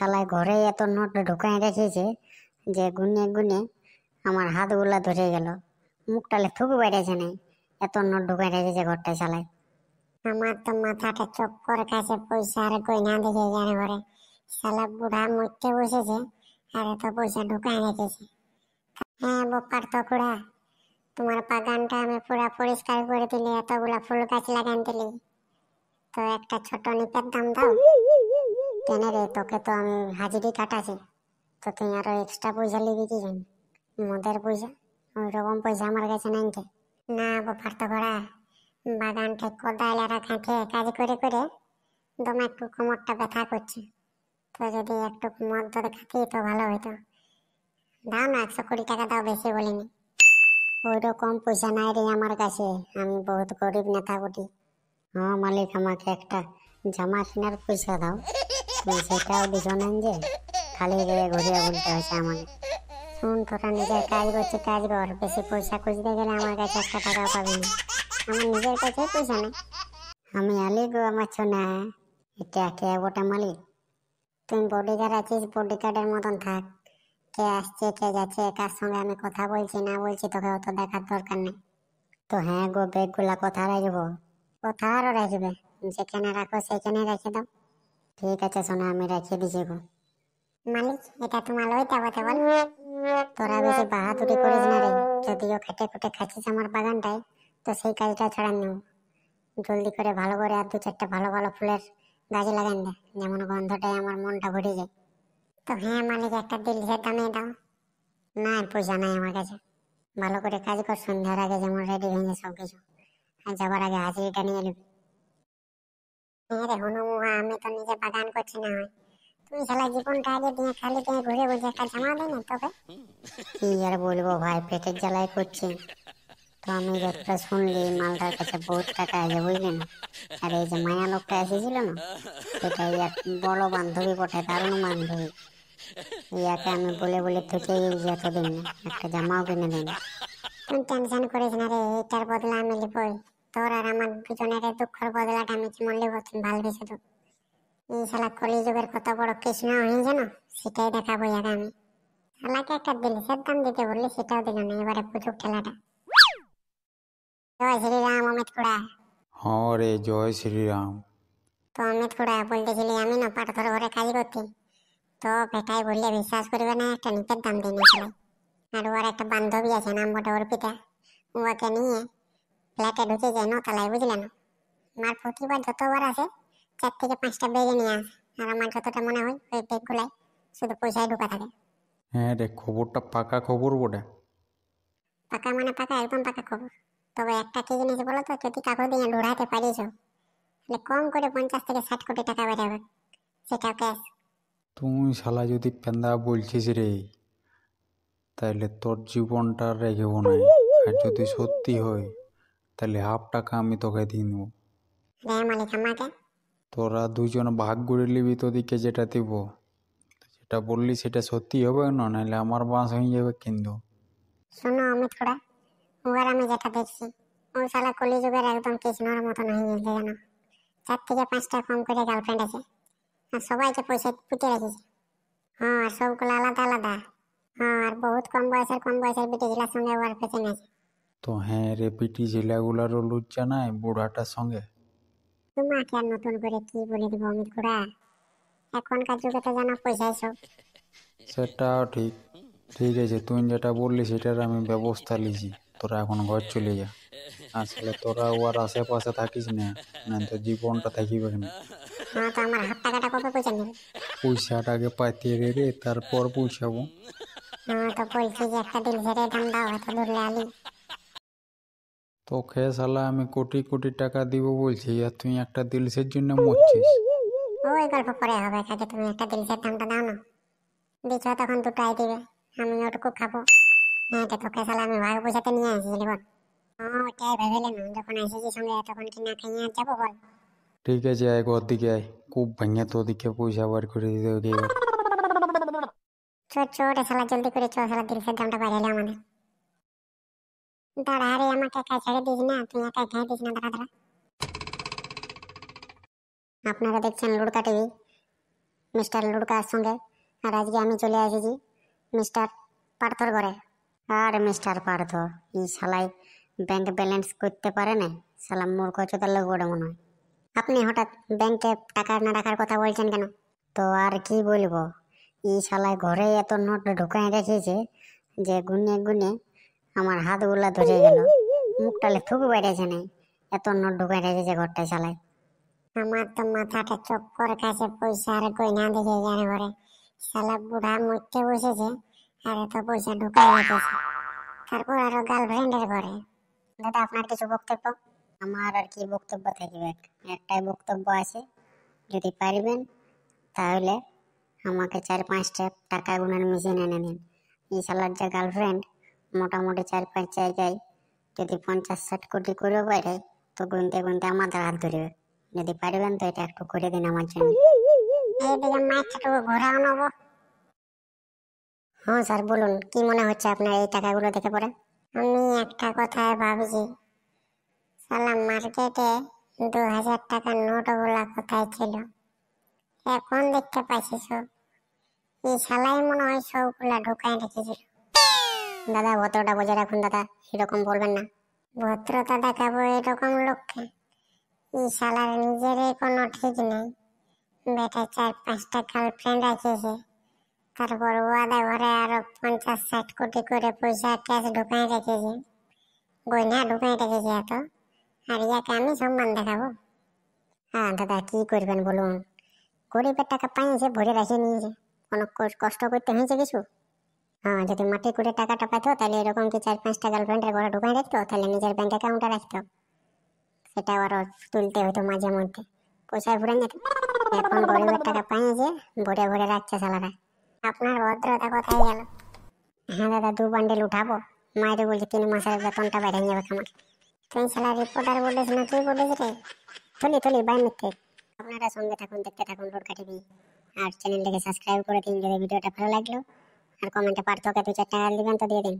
শালায় ঘরে এত নোট ঢুকাই রেখেছে যে গুনে গুনে আমার হাতগুলো ধরে গেল মুখটালে থুকু বেড়েছে নাই এত নোট ঢুকাই রেখেছে ঘরটায় শালায় আমার তো মাথাটা চক্কর কাছে পয়সা আর না দেখে জানে ঘরে শালা বুড়া মরতে বসেছে আর এত পয়সা ঢুকাই রেখেছে হ্যাঁ বোপার তকুড়া তোমার বাগানটা আমি পুরো পরিষ্কার করে দিলি এতগুলা ফুল গাছ লাগান দিলি তো একটা ছোট নিপের দাম দাও কেন রে তোকে তো আমি হাজিরি কাটাছি তো তুই আরো এক্সট্রা পয়সা লিবি কি জানি মদের পয়সা ওইরকম পয়সা আমার কাছে নাই কে না ফার্ত তো বাগান বাগানটা কোদাল আর খাঁটে কাজ করে করে দমে একটু কোমরটা ব্যথা করছে তো যদি একটু মদ ধরে খাতি তো ভালো হইতো দাও না একশো কুড়ি টাকা দাও বেশি বলিনি ওইরকম পয়সা নাই রে আমার কাছে আমি বহুত গরিব নেতা বটি হ্যাঁ মালিক আমাকে একটা জামা কেনার পয়সা দাও সেটাও ভীষণ যে খালি গিয়ে ঘুরিয়ে বলতে হয়েছে আমাকে শুন তোরা নিজের কাজ করছে কাজ কর বেশি পয়সা খুঁজতে গেলে আমার কাছে একটা টাকাও পাবি না আমার নিজের কাছে পয়সা না আমি আলি গো আমার ছোনা এটা কে ওটা মালিক তুমি বডিগার্ড আছিস বডিগার্ডের মতন থাক কে আসছে কে যাচ্ছে কার সঙ্গে আমি কথা বলছি না বলছি তোকে অত দেখার দরকার নেই তো হ্যাঁ গো ব্যাগগুলা কোথায় রাখবো কোথাও রাখবে যেখানে রাখো সেখানে রেখে দাও ঠিক আছে সোনা আমি রেখে দিয়ে গো মালিক এটা তোমার লই তাবা বল তোরা বেশি বাহাদুরি করিস না রে যদিও খেটে খুটে খাচ্ছিস আমার বাগানটাই তো সেই কাজটা ছাড়া নেব জলদি করে ভালো করে আর দু চারটা ভালো ভালো ফুলের গাছ লাগান দে যেমন গন্ধটাই আমার মনটা ভরে যায় তো হ্যাঁ মালিক একটা দিল দিল্লিসের দামে দাও না পয়সা নাই আমার কাছে ভালো করে কাজ কর সন্ধ্যার আগে যেমন রেডি হয়ে যায় সব কিছু আর যাবার আগে হাজিরিটা নিয়ে নেবে হ্যাঁ রে হনুমুয়া আমি তো নিজে বাগান করছি না হয় তুমি শালা জীবনটা আগে দিয়ে খালি দিয়ে ঘুরে বুঝে একটা জামা দেয় না তবে কি আর বলবো ভাই পেটের জ্বালাই করছি তো আমি যতটা শুনলি মালদার কাছে বহুত টাকা আছে বুঝলেন আর এই যে মায়া লোকটা এসেছিল না সেটাই এক বড় বান্ধবী বটে দারুণ বান্ধবী ইয়াকে আমি বলে বলে থেকে গেছি এতদিন একটা জামাও কিনে দিন তুমি টেনশন করিস না রে এটার বদলা আমি লিপই তোর আর আমার দুজনের দুঃখের বদলাটা আমি কি মল্লিক হতুন ভালবি শুধু এই শালা কলিযুগের কত বড় কৃষ্ণ হয়ে জানো সেটাই দেখাবো আগে আমি শালাকে একটা দিলিসের দাম দিতে বললি সেটাও দিল না এবারে পুজুক খেলাটা জয় শ্রীরাম অমিত কুড়া হ্যাঁ রে জয় শ্রীরাম তো অমিত কুড়া বলতেছিলি আমি না পাথর ঘরে কাজ করতি তো বেটাই বললে বিশ্বাস করবে না একটা নিপের দাম দিই না আর ওর একটা বান্ধবী আছে নাম বটে অর্পিতা ওকে নিয়ে ফ্ল্যাটে ঢুকে যায় নতলায় বুঝলে না মার প্রতিবার যতবার আছে চার থেকে পাঁচটা ব্যাগে নিয়ে আসে আর আমার যতটা মনে হয় ওই ব্যাগগুলাই শুধু পয়সায় ঢুকা থাকে হ্যাঁ রে খবরটা পাকা খবর বটে পাকা মানে পাকা একদম পাকা খবর তবে একটা কি জিনিস বলো তো যদি কাগজ দিয়ে লড়াতে পারিস তাহলে কম করে পঞ্চাশ থেকে ষাট কোটি টাকা হবে সেটাও ক্যাশ তুমি শালা যদি পেন্দা বলছিস রে তাহলে তোর জীবনটা রেখেব না আর যদি সত্যি হয় তাহলে হাফ টাকা আমি তোকে দিয়ে নেবো হ্যাঁ, তোরা দুজন ভাগ করে নিবি তোদিকে যেটা দিব যেটা বললি সেটা সত্যি হবে না নাহলে আমার বাঁশ হয়ে যাবে কিন্তু শোনো আমি যেটা দেখছি ও শালা কলিযুগের একদম কৃষ্ণর মতন হয়ে গেছে জানো চার থেকে পাঁচটা কম করে গার্লফ্রেন্ড আছে আর সবাইকে পয়সা পুঁতে রেখেছে হ্যাঁ আর সবগুলো আলাদা আলাদা হ্যাঁ আর বহুত কম বয়সের কম বয়সের বিটিগুলার সঙ্গে ওর পেছনে আছে তো হ্যাঁ রে পিটি জেলাগুলারও লুজ্জা নাই বুড়াটার সঙ্গে তোমাকে আর নতুন করে কি বলে দেবো অমিত খুড়া এখনকার যুগে তো জানা পয়সায় সব সেটাও ঠিক ঠিক আছে তুই যেটা বললি সেটার আমি ব্যবস্থা লিছি তোরা এখন ঘর চলে যা আসলে তোরা ওর আশেপাশে থাকিস না না তো জীবনটা থাকিবে না হ্যাঁ, পয়সাটা আগে পাইতে রে রে তারপর পৌঁছাবো হ্যাঁ, একটা দিন ধরে দাম দাও দূর লালি তোকে শালা আমি কোটি কোটি টাকা দিব বলছি আর তুই একটা দিলসের জন্য মরছিস ওই গল্প পরে হবে আগে তুমি একটা দিলসের দামটা দাও না দিছ তখন দুটাই দিবে আমি ওটুকু খাবো হ্যাঁ তো তোকে শালা আমি ভাগ পয়সাতে নিয়ে আসি বল না তখন কি না খাইয়ে আর যাবো বল ঠিক আছে আয় ঘর দিকে আয় খুব ভাঙে তো দিকে পয়সা বার করে দিতে হবে চোর চোর শালা জলদি করে চোর দিলসের দামটা বাড়ালে আমাদের দাঁড়া রে আমাকে একা ছেড়ে দিস না তুই একা দিস না দাঁড়া দাঁড়া আপনারা দেখছেন লুড়কা টিভি মিস্টার লুড়কার সঙ্গে আর আজকে আমি চলে এসেছি মিস্টার পার্থর ঘরে আর মিস্টার পার্থ ই সালাই ব্যাংক ব্যালেন্স করতে পারে না সালাম মূর্খ চোদার লোক বড় মনে হয় আপনি হঠাৎ ব্যাংকে টাকা না রাখার কথা বলছেন কেন তো আর কি বলবো এই সালাই ঘরে এত নোট ঢুকে রেখেছে যে গুনে গুনে আমার হাতগুলো ধরে গেল মুখটালে থুকু বেড়েছে নাই এত নোট ঢুকে রেখেছে ঘরটা চালায় আমার তো মাথাটা করে কাছে পয়সা আর না দেখে গেল ঘরে সালা বুড়া মরতে বসেছে আর এত পয়সা ঢুকে রেখেছে তারপর আরো গার্লফ্রেন্ডের ঘরে দাদা আপনার কিছু বক্তব্য আমার আর কি বক্তব্য থাকবে একটাই বক্তব্য আছে যদি পারবেন তাহলে আমাকে চার পাঁচটা টাকা গুনের মেশিন এনে দিন এই যে গার্লফ্রেন্ড মোটামুটি চার পাঁচ জায়গায় যদি পঞ্চাশ ষাট কোটি করে পারে তো গুনতে গুনতে আমাদের হাত ধরবে যদি পারবেন তো এটা একটু করে দিন আমার জন্য ঘোরাও নেবো হ্যাঁ স্যার বলুন কি মনে হচ্ছে আপনার এই টাকাগুলো দেখে পড়ে আমি একটা কথায় ভাবছি সালাম মার্কেটে দু হাজার টাকার নোটগুলা কোথায় ছিল এখন দেখতে পাইছি সব এই সালাই মনে হয় সবগুলা ঢুকাই রেখেছিল দাদা ভদ্রটা বজায় রাখুন দাদা এরকম বলবেন না ভদ্রতা দেখাবো এরকম লোককে এই সালার নিজেরই কোনো ঠিক নেই বেটা চার পাঁচটা গার্লফ্রেন্ড রাখেছে তারপর ওয়াদা ঘরে আরো পঞ্চাশ ষাট কোটি করে পয়সা ক্যাশ ঢুকাই রেখেছে গয়না ঢুকাই রেখেছে এত আর ইয়াকে আমি সম্মান দেখাবো হ্যাঁ দাদা কি করবেন বলুন গরিবের টাকা পাইছে ভরে রাখিয়ে নিয়েছে কোনো কষ্ট করতে হয়েছে কিছু হ্যাঁ যদি মাটি করে টাকাটা পেতো তাহলে এরকম কি চার পাঁচটা গার্লফ্রেন্ডের ঘরে ঢুকাই রাখতো তাহলে নিজের ব্যাংক অ্যাকাউন্টে রাখতো সেটা আবার তুলতে হতো মাঝে মধ্যে পয়সা ঘুরে যেত এখন বড় টাকা পাই যে ভরে ভরে রাখছে সালারা আপনার ভদ্রতা কোথায় গেল হ্যাঁ দাদা দু বান্ডেল উঠাবো মায়ের বলছে তিন মাসের বেতনটা বেড়ে যাবে আমার তুই সালা রিপোর্টার বলিস না তুই বলিস রে থলি থলি বাই মিথ্যে আপনারা সঙ্গে থাকুন দেখতে থাকুন রোড কাটিবি আর চ্যানেলটাকে সাবস্ক্রাইব করে দিন যদি ভিডিওটা ভালো লাগলো আর কমেন্টে পার্থকে দু চার টাকা দিবেন তো দিয়ে দিন